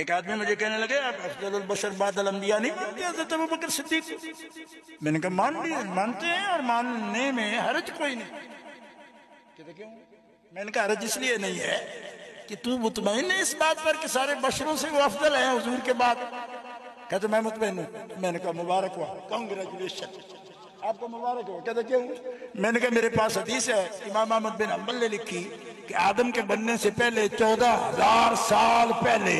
एक आदमी मुझे कहने लगे बशर बादल अम्बिया नहीं मानते हजरत अबू बकर सिद्दीक मैंने कहा मान लिए मानते हैं और मानने में हरज कोई नहीं कहते क्यों मैंने कहा हरज इसलिए नहीं है कि तू मुतमिन है इस बात पर कि सारे बशरों से वो अफजल है हजूर के बाद कहते मैं मुतमिन हूँ मैंने कहा मुबारक हुआ कॉन्ग्रेचुलेशन आपको मुबारक हुआ कहते क्यों मैंने कहा मेरे पास हदीस है इमाम अहमद बिन अम्बल ने लिखी कि आदम के बनने से पहले चौदह हजार साल पहले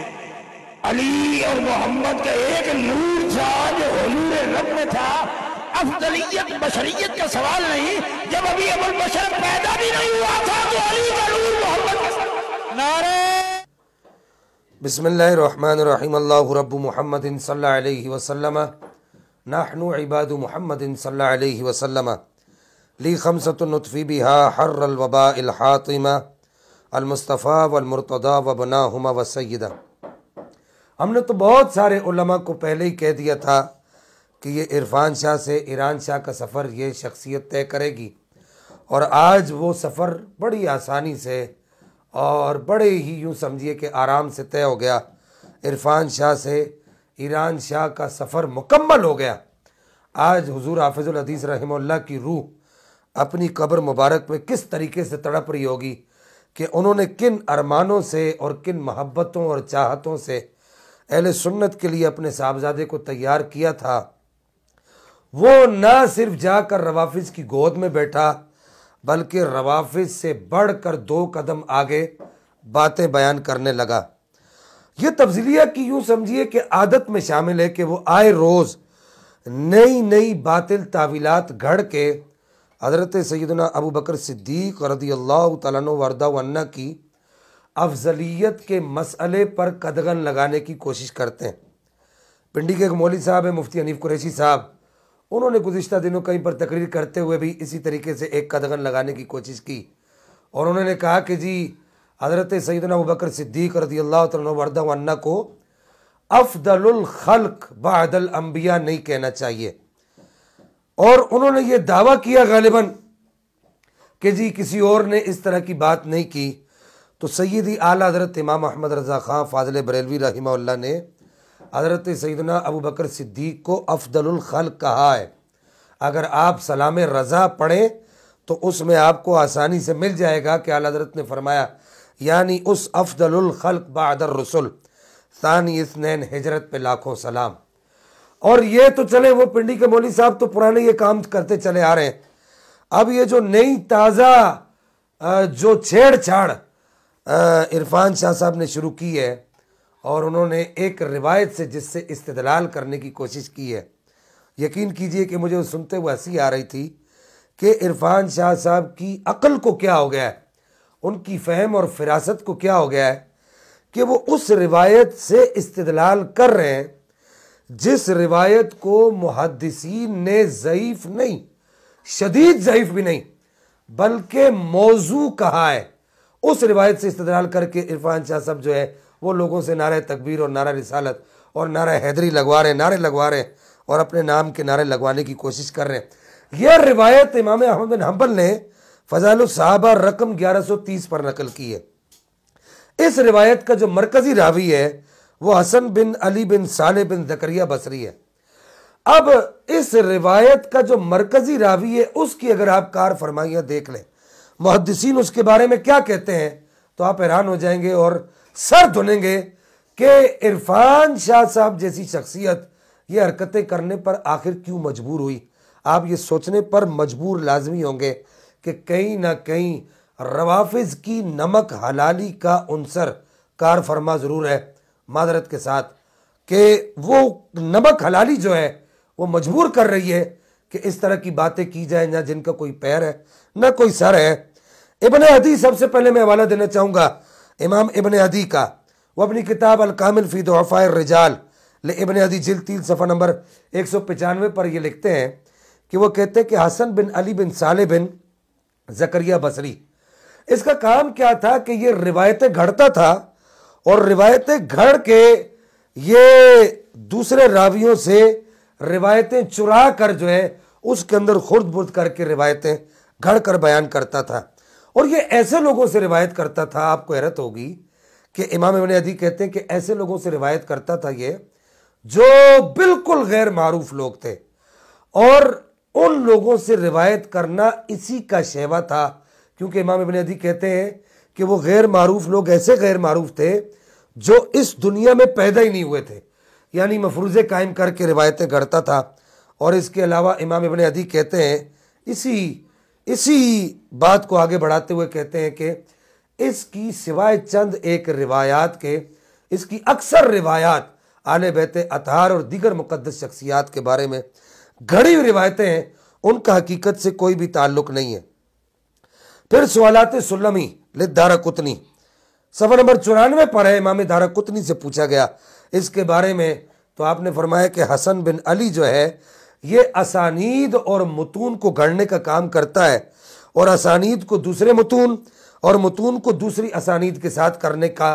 अली और मोहम्मद का एक नूर था जो हजूर रब में था अफजलियत बशरियत का सवाल नहीं जब अभी अबुल बशर पैदा भी नहीं हुआ था तो अली का नूर मोहम्मद नारे बिसमीम रब वसलम नाहनु इबाद मोहम्मद वसलम ली खमसतनफ़ी बिहा हर अलवबा अलहातिमा अलमुस्तफ़ा वलमरतदा वबना हमा वसैदा हमने तो बहुत सारे उलमा को पहले ही कह दिया था कि ये इरफान शाह से ईरान शाह का सफ़र ये शख्सियत तय करेगी और आज वो सफ़र बड़ी आसानी से और बड़े ही यूँ समझिए कि आराम से तय हो गया इरफान शाह से ईरान शाह का सफ़र मुकम्मल हो गया आज हुजूर हदीस रहमल्ला की रूह अपनी कब्र मुबारक में किस तरीके से तड़प रही होगी कि उन्होंने किन अरमानों से और किन मोहब्बतों और चाहतों से अहल सुन्नत के लिए अपने साहबजादे को तैयार किया था वो ना सिर्फ जाकर रवाफिज की गोद में बैठा बल्कि रवाफिज से बढ़कर दो कदम आगे बातें बयान करने लगा यह तफजलिया की यूं समझिए कि आदत में शामिल है कि वो आए रोज़ नई नई बातिल तावीलात गढ़ के हज़रत सैदना अबू बकर सिद्दीक रदी अल्लाह तला वन्ना की अफजलियत के मसले पर कदगन लगाने की कोशिश करते हैं पिंडी के एक मौली साहब हैं मुफ्ती हनीफ कुरैशी साहब उन्होंने गुजशत दिनों कहीं पर तकरीर करते हुए भी इसी तरीके से एक कदगन लगाने की कोशिश की और उन्होंने कहा कि जी हज़रत सैदना सिद्दीक रजी अल्लाह तवर्दा को अफदलखलक बदल अम्बिया नहीं कहना चाहिए और उन्होंने ये दावा किया गालिबा कि जी किसी और ने इस तरह की बात नहीं की तो सैदी आला हज़रत इमाम अहमद रज़ा ख़ान फाजिल बरेलवी रही ने हज़रत सैदना अबू बकर सिद्दीक को अफदलखल कहा है अगर आप सलाम रज़ा पढ़ें तो उसमें आपको आसानी से मिल जाएगा कि आला हज़रत ने फरमाया यानी उस अफदल बदर रसुल सानी इसनैन हजरत पे लाखों सलाम और ये तो चले वो पिंडी के मोली साहब तो पुराने ये काम करते चले आ रहे हैं अब ये जो नई ताज़ा जो छेड़छाड़ इरफान शाह साहब ने शुरू की है और उन्होंने एक रिवायत से जिससे इस्तलाल करने की कोशिश की है यकीन कीजिए कि मुझे सुनते हुए हंसी आ रही थी कि इरफान शाह साहब की अकल को क्या हो गया है उनकी फहम और फिरासत को क्या हो गया है कि वो उस रिवायत से इस्तलाल कर रहे हैं जिस रिवायत को मुहदसिन ने ज़यीफ़ नहीं शदीद ज़यीफ़ भी नहीं बल्कि मौजू कहा है उस रिवायत से इस्तदलाल करके इरफान शाह साहब जो है वो लोगों से नारा तकबीर और नारा रिसालत और नारा हैदरी लगवा रहे नारे लगवा रहे और अपने नाम के नारे लगवाने की कोशिश कर रहे हैं यह रिवायत इमाम अहमद बिन हम्बल ने फजाल साहबा रकम 1130 पर नकल की है इस रिवायत का जो मरकजी रावी है वो हसन बिन अली बिन साले बिन जकरिया बसरी है अब इस रिवायत का जो मरकजी रावी है उसकी अगर आप कार फरमाइया देख लें मुहदसिन उसके बारे में क्या कहते हैं तो आप हैरान हो जाएंगे और सर धुनेंगे कि इरफान शाह साहब जैसी शख्सियत ये हरकतें करने पर आखिर क्यों मजबूर हुई आप ये सोचने पर मजबूर लाजमी होंगे कि कहीं ना कहीं रवाफिज की नमक हलाली का अनसर कार फरमा ज़रूर है माजरत के साथ कि वो नमक हलाली जो है वो मजबूर कर रही है कि इस तरह की बातें की जाए ना जिनका कोई पैर है ना कोई सर है इबन अदी सबसे पहले मैं हवाला देना चाहूँगा इमाम इबन अदी का वो अपनी किताब अलकामिल फ़ी दफ़ाय रिजाल ले इबन अदी जिल तीन सफ़ा नंबर एक सौ पचानवे पर यह लिखते हैं कि वह कहते हैं कि हसन बिन अली बिन साले बिन जकरिया बसरी इसका काम क्या था कि ये रिवायतें घड़ता था और रिवायतें घड़ के ये दूसरे रावियों से रिवायतें चुरा कर जो है उसके अंदर खुर्द बुर्द करके रिवायतें घड़ कर बयान करता था और ये ऐसे लोगों से रिवायत करता था आपको हैरत होगी कि इमाम इबन अदी कहते हैं कि ऐसे लोगों से रिवायत करता था ये जो बिल्कुल गैर मारूफ लोग थे और उन लोगों से रिवायत करना इसी का शेवा था क्योंकि इमाम इबन अदी कहते हैं कि वो गैर मारूफ लोग ऐसे गैर मारूफ थे जो इस दुनिया में पैदा ही नहीं हुए थे यानी मफरूज़े कायम करके रिवायतें गढ़ता था और इसके अलावा इमाम इबन अदी कहते हैं इसी इसी बात को आगे बढ़ाते हुए कहते हैं कि इसकी सिवाय चंद एक रिवायात के इसकी अक्सर रिवायात आले बहते अतार और दीगर मुकदस शख्सियात के बारे में घड़ी हुई रिवायतें हैं उनका हकीकत से कोई भी ताल्लुक नहीं है फिर सवालत सुलमी लिदारा कुतनी सफर नंबर चौरानवे पर है इमाम धारा कुतनी से पूछा गया इसके बारे में तो आपने फरमाया कि हसन बिन अली जो है ये असानीद और मतून को गढ़ने का काम करता है और असानीद को दूसरे मतून और मतून को दूसरी असानीद के साथ करने का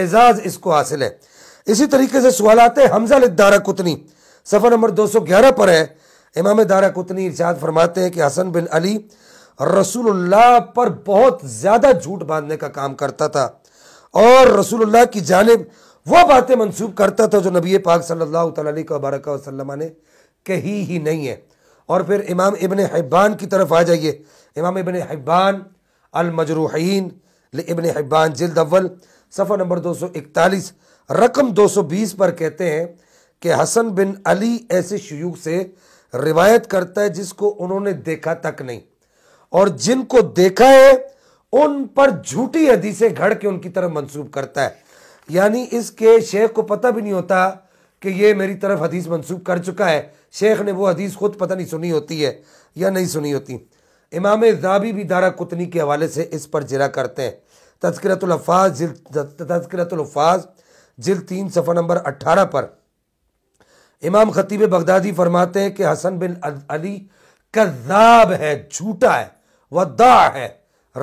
एजाज़ इसको हासिल है इसी तरीके से सवाल आते हैं हमजा दारा कुतनी सफ़र नंबर 211 पर है इमाम दारा कुतनी इर्शाद फरमाते हैं कि हसन बिन अली रसूलुल्लाह पर बहुत ज़्यादा झूठ बांधने का काम करता था और रसूलुल्लाह की जानब वो बातें मंसूब करता था जो नबी पाक सल्लल्लाहु अलैहि ने कही ही नहीं है और फिर इमाम इबन हिब्बान की तरफ आ जाइए इमाम इबन हिब्बान अलमजरूहीन इबन हिब्बान जल्द अव्वल सफ़र नंबर 241 रकम 220 पर कहते हैं कि हसन बिन अली ऐसे शयूक से रिवायत करता है जिसको उन्होंने देखा तक नहीं और जिनको देखा है उन पर झूठी हदीसें घड़ के उनकी तरफ मंसूब करता है यानी इसके शेख को पता भी नहीं होता कि ये मेरी तरफ हदीस मंसूब कर चुका है शेख ने वो हदीस खुद पता नहीं सुनी होती है या नहीं सुनी होती इमाम जाबी भी दारा कुतनी के हवाले से इस पर जिरा करते हैं तस्करतलफाज जिल जिल तीन सफ़ा नंबर अट्ठारह पर इमाम खतीब बगदादी फरमाते हैं कि हसन बिन अली कज़ाब है झूठा है वद्दा है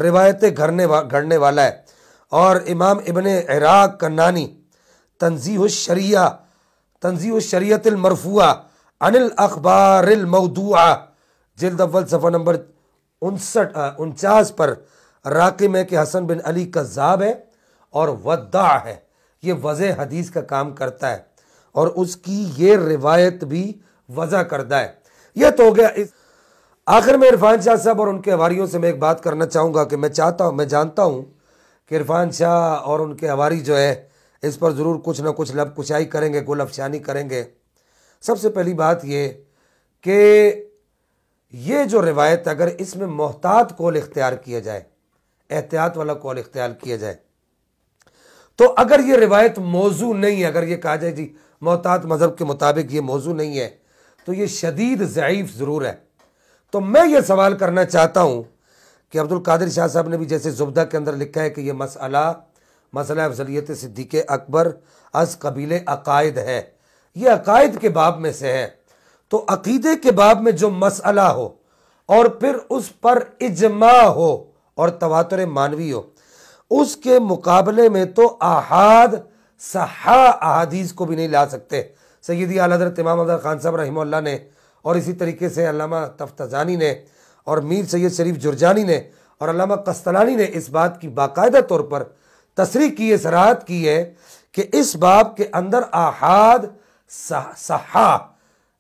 रिवायतें घरने वा, घड़ने वाला है और इमाम इबन इराक कन्नानी तनजीह शरिया तनजीह शरीतमरफुआ अनिल अखबारमदुआ जल्द अव्वल सफ़ा नंबर उनसठ उनचास पर राक़ में कि हसन बिन अली कज़ाब है और वद्दा है ये वज़ हदीस का काम करता है और उसकी ये रिवायत भी वज़ा करता है यह तो हो गया इस आखिर में इरफान शाह साहब और उनके हवारीयों से मैं एक बात करना चाहूँगा कि मैं चाहता हूँ मैं जानता हूँ किरफान शाह और उनके हवारी जो है इस पर ज़रूर कुछ ना कुछ लब कुशाई करेंगे गुल अफशानी करेंगे सबसे पहली बात ये कि ये जो रिवायत अगर इसमें मोहतात कौल इख्तियार किया जाए एहतियात वाला कौल इख्तियार किया जाए तो अगर ये रिवायत मौजू नहीं है अगर ये कहा जाए जी मोहतात मज़हब के मुताबिक ये मौजू नहीं है तो ये शदीद ज़यीफ़ ज़रूर है तो मैं ये सवाल करना चाहता हूँ कि अब्दुल कादिर शाह साहब ने भी जैसे जुबदा के अंदर लिखा है कि ये मसला मसला अफजलियत सिद्दीक अकबर अस कबीले अकायद है ये अकायद के बाब में से है तो अकीदे के बाब में जो मसला हो और फिर उस पर इजमा हो और तवातर मानवी हो उसके मुकाबले में तो अहाद सहा अहादीस को भी नहीं ला सकते सैदी आल इमाम खान साहब रही ने और इसी तरीके से अलामा तफ्तजानी ने और मीर सैद शरीफ जुर्जानी ने और अलामा कस्तलानी ने इस बात की बाकायदा तौर पर तस्री की है सराहत की है कि इस बाब के अंदर आहाद सहा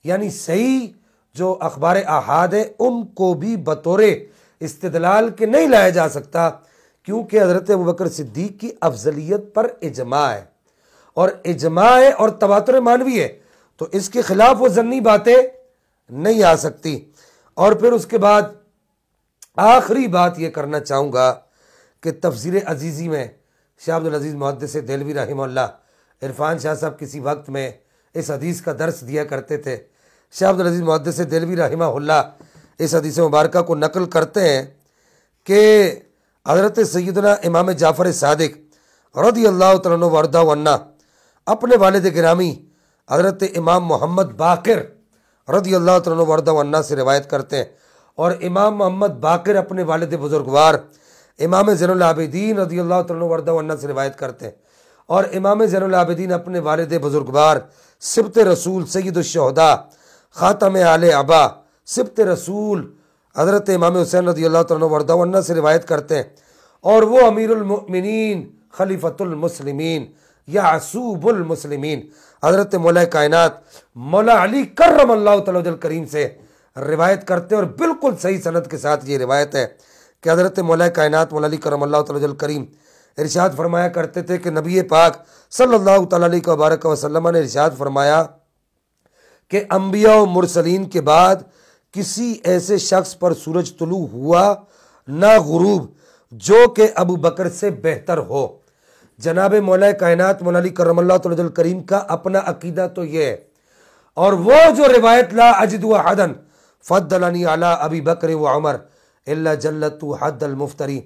यानी सही जो अखबार आहाद है उनको भी बतौर इस्तलाल के नहीं लाया जा सकता क्योंकि हज़रत वक्र सिद्दीक की अफजलियत पर इजमा है और इजमा है और तबातर मानवी है तो इसके खिलाफ वो जन्नी बातें नहीं आ सकती और फिर उसके बाद आखिरी बात यह करना चाहूँगा कि तफसर अजीज़ी में शाह अब्दुलज़ीज़ से दिलवी रहीमल्ला इरफान शाह साहब किसी वक्त में इस हदीस का दर्स दिया करते थे शाह अब्दुलज़ीज़ से दिलवी रही इस हदीस मुबारक को नकल करते हैं कि हज़रत सैदना इमाम जाफ़र सदक रदी अल्लाह तरदा अपने वालद ग्रामी हज़रत इमाम मोहम्मद बाकर रदी अल्लाह तरदा से रिवायत करते हैं और इमाम मोहम्मद बाकर अपने वालद बुज़ुर्गवार इमाम ज़ैनआबिदीन रजी अल्लाह तरन से रिवायत करते हैं और इमाम ज़ैनआबिदीन अपने वालद बुज़ुर्गवार सिबत रसूल सैदुलशहदा ख़ातम आल अबा सिबत रसूल हज़रत इमाम हुसैन रजी अल्लाह तरन से रिवायत करते हैं और वो अमीरमिन खलीफ़तमसलिमिन यासूबुलमसलिमिन हज़रत मौल कायन मौला अली करम अल्लाह करीम से रिवायत करते हैं और बिल्कुल सही सनत के साथ ये रिवायत है कि हज़रत मौल कायनत मौलाली करमल्ला तल करीम इरशाद फरमाया करते थे कि नबी पाक सल्लल्लाहु सल्ला तबारक वसलम ने इरशाद फरमाया कि अम्बिया और मुरसलिन के बाद किसी ऐसे शख्स पर सूरज तुलू हुआ ना गुरूब जो कि अबू बकर से बेहतर हो जनाब मौल कायनत मौलाली करमल्ला तल करीम का अपना अकीदा तो यह है और वो जो रिवायत ला अजद हदन फ़दलनी अला अबी बकर व अमर अल्ला जल्लत मुफ्तरी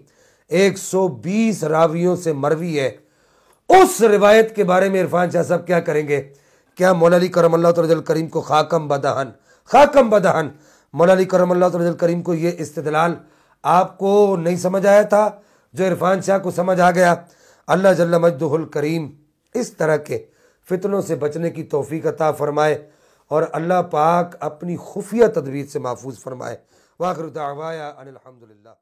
एक सौ बीस रावियों से मरवी है उस रिवायत के बारे में इरफान शाह साहब क्या करेंगे क्या मौलाली करम अल्लाह करीम को खाकम बदहन खाकम बदहन मौलाली करम अल्लाह करीम को यह इस्तलाल आपको नहीं समझ आया था जो इरफान शाह को समझ आ गया अल्लाह जल्ला मजदुल करीम इस तरह के फितनों से बचने की का अता फ़रमाए और अल्लाह पाक अपनी खुफिया तदवीर से महफूज फरमाए वाखिर दावाया अनिलहमदिल्ला